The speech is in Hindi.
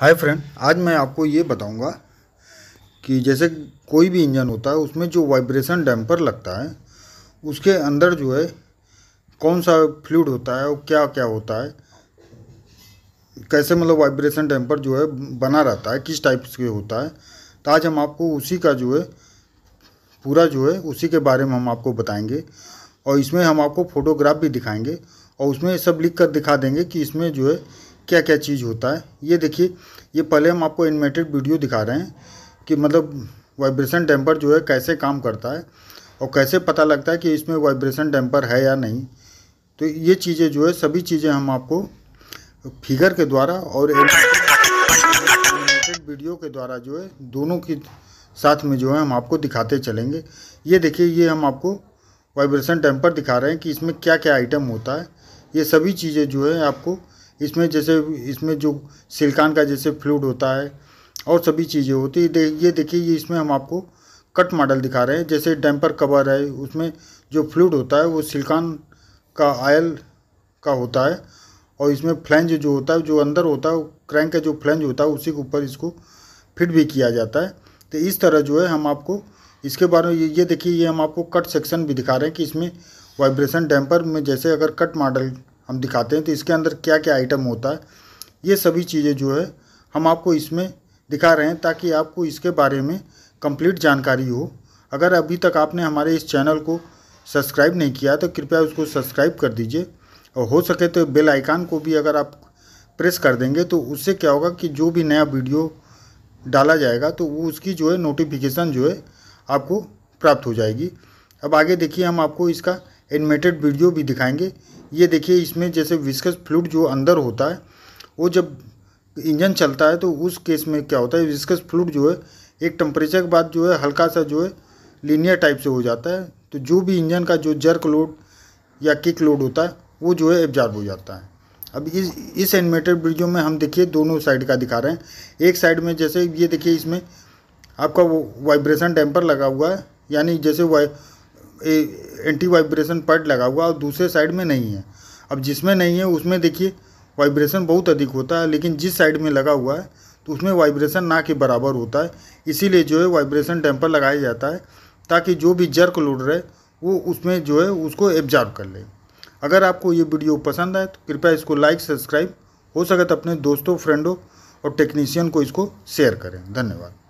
हाय फ्रेंड आज मैं आपको ये बताऊंगा कि जैसे कोई भी इंजन होता है उसमें जो वाइब्रेशन डैम्पर लगता है उसके अंदर जो है कौन सा फ्लूड होता है और क्या क्या होता है कैसे मतलब वाइब्रेशन डैम्पर जो है बना रहता है किस टाइप से होता है तो आज हम आपको उसी का जो है पूरा जो है उसी के बारे में हम आपको बताएंगे और इसमें हम आपको फोटोग्राफ भी दिखाएंगे और उसमें सब लिख कर दिखा देंगे कि इसमें जो है क्या क्या चीज़ होता है ये देखिए ये पहले हम आपको एनिमेटेड वीडियो दिखा रहे हैं कि मतलब वाइब्रेशन डैम्पर जो है कैसे काम करता है और कैसे पता लगता है कि इसमें वाइब्रेशन डैम्पर है या नहीं तो ये चीज़ें जो है सभी चीज़ें हम आपको फिगर के द्वारा और एनिमेटेड वीडियो के द्वारा जो है दोनों की साथ में जो है हम आपको दिखाते चलेंगे ये देखिए ये हम आपको वाइब्रेशन डैम्पर दिखा रहे हैं कि इसमें क्या क्या आइटम होता है ये सभी चीज़ें जो है आपको इसमें जैसे इसमें जो सिल्कान का जैसे फ्लूड होता है और सभी चीज़ें होती है ये देखिए ये इसमें हम आपको कट मॉडल दिखा रहे हैं जैसे डैम्पर कवर है उसमें जो फ्लूड होता है वो सिल्कान का आयल का होता है और इसमें फ्लेंज जो होता है जो अंदर होता है क्रैंक का जो फ्लेंज होता है उसी के ऊपर इसको फिट भी किया जाता है तो इस तरह जो है हम आपको इसके बारे में ये देखिए ये हम आपको कट सेक्शन भी दिखा रहे हैं कि इसमें वाइब्रेशन डैम्पर में जैसे अगर कट मॉडल हम दिखाते हैं तो इसके अंदर क्या क्या आइटम होता है ये सभी चीज़ें जो है हम आपको इसमें दिखा रहे हैं ताकि आपको इसके बारे में कंप्लीट जानकारी हो अगर अभी तक आपने हमारे इस चैनल को सब्सक्राइब नहीं किया तो कृपया उसको सब्सक्राइब कर दीजिए और हो सके तो बेल आइकान को भी अगर आप प्रेस कर देंगे तो उससे क्या होगा कि जो भी नया वीडियो डाला जाएगा तो वो उसकी जो है नोटिफिकेशन जो है आपको प्राप्त हो जाएगी अब आगे देखिए हम आपको इसका एनिमेटेड वीडियो भी दिखाएंगे ये देखिए इसमें जैसे विस्कस फ्लूड जो अंदर होता है वो जब इंजन चलता है तो उस केस में क्या होता है विस्कस फ्लूड जो है एक टेम्परेचर के बाद जो है हल्का सा जो है लीनियर टाइप से हो जाता है तो जो भी इंजन का जो जर्क लोड या किक लोड होता है वो जो है एब्जॉर्ब हो जाता है अब इस इस एनिमेटेड वीडियो में हम देखिए दोनों साइड का दिखा रहे हैं एक साइड में जैसे ये देखिए इसमें आपका वो वाइब्रेशन डैम्पर लगा हुआ है यानी जैसे वाई एंटी वाइब्रेशन पार्ट लगा हुआ और दूसरे साइड में नहीं है अब जिसमें नहीं है उसमें देखिए वाइब्रेशन बहुत अधिक होता है लेकिन जिस साइड में लगा हुआ है तो उसमें वाइब्रेशन ना के बराबर होता है इसीलिए जो है वाइब्रेशन डैम्पर लगाया जाता है ताकि जो भी जर्क लोड रहे वो उसमें जो है उसको एब्जॉर्व कर ले अगर आपको ये वीडियो पसंद आए तो कृपया इसको लाइक सब्सक्राइब हो सके तो अपने दोस्तों फ्रेंडों और टेक्नीशियन को इसको शेयर करें धन्यवाद